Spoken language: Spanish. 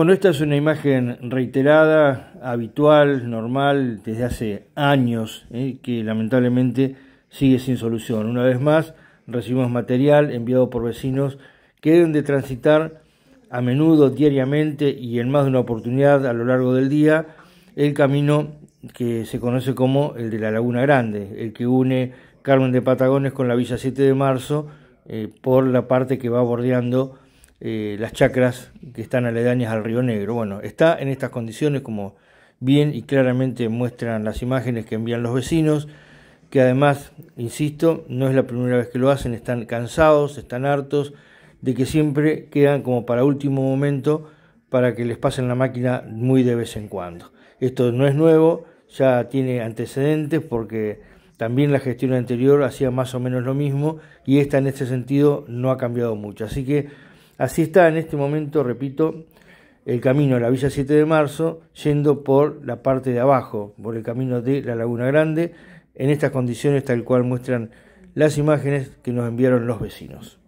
Bueno, esta es una imagen reiterada, habitual, normal, desde hace años, eh, que lamentablemente sigue sin solución. Una vez más, recibimos material enviado por vecinos que deben de transitar a menudo, diariamente y en más de una oportunidad a lo largo del día, el camino que se conoce como el de la Laguna Grande, el que une Carmen de Patagones con la Villa 7 de Marzo eh, por la parte que va bordeando eh, las chacras que están aledañas al río Negro. Bueno, está en estas condiciones como bien y claramente muestran las imágenes que envían los vecinos, que además, insisto, no es la primera vez que lo hacen, están cansados, están hartos de que siempre quedan como para último momento para que les pasen la máquina muy de vez en cuando. Esto no es nuevo, ya tiene antecedentes porque también la gestión anterior hacía más o menos lo mismo y esta en este sentido no ha cambiado mucho. Así que Así está en este momento, repito, el camino a la Villa 7 de Marzo, yendo por la parte de abajo, por el camino de la Laguna Grande, en estas condiciones tal cual muestran las imágenes que nos enviaron los vecinos.